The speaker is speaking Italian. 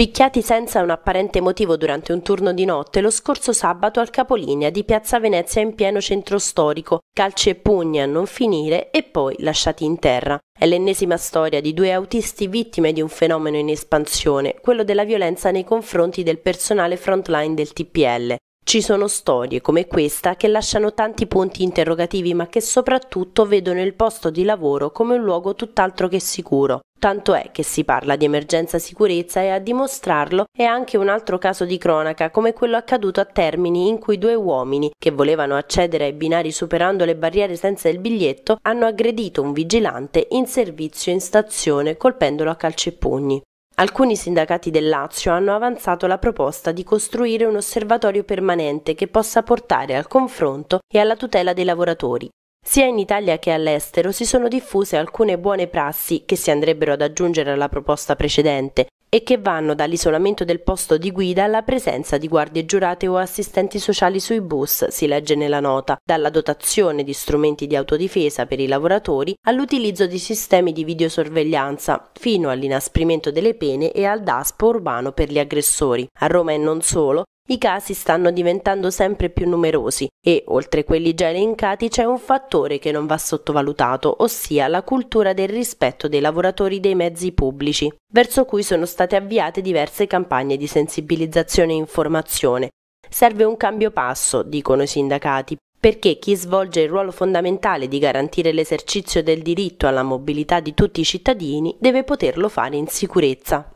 Picchiati senza un apparente motivo durante un turno di notte lo scorso sabato al capolinea di Piazza Venezia in pieno centro storico, calci e pugni a non finire e poi lasciati in terra. È l'ennesima storia di due autisti vittime di un fenomeno in espansione, quello della violenza nei confronti del personale frontline del TPL. Ci sono storie come questa che lasciano tanti punti interrogativi ma che soprattutto vedono il posto di lavoro come un luogo tutt'altro che sicuro. Tanto è che si parla di emergenza sicurezza e a dimostrarlo è anche un altro caso di cronaca, come quello accaduto a Termini in cui due uomini, che volevano accedere ai binari superando le barriere senza il biglietto, hanno aggredito un vigilante in servizio in stazione colpendolo a calci e pugni. Alcuni sindacati del Lazio hanno avanzato la proposta di costruire un osservatorio permanente che possa portare al confronto e alla tutela dei lavoratori, sia in Italia che all'estero si sono diffuse alcune buone prassi che si andrebbero ad aggiungere alla proposta precedente e che vanno dall'isolamento del posto di guida alla presenza di guardie giurate o assistenti sociali sui bus, si legge nella nota, dalla dotazione di strumenti di autodifesa per i lavoratori all'utilizzo di sistemi di videosorveglianza, fino all'inasprimento delle pene e al daspo urbano per gli aggressori. A Roma e non solo, i casi stanno diventando sempre più numerosi e, oltre quelli già elencati, c'è un fattore che non va sottovalutato, ossia la cultura del rispetto dei lavoratori dei mezzi pubblici, verso cui sono state avviate diverse campagne di sensibilizzazione e informazione. Serve un cambio passo, dicono i sindacati, perché chi svolge il ruolo fondamentale di garantire l'esercizio del diritto alla mobilità di tutti i cittadini deve poterlo fare in sicurezza.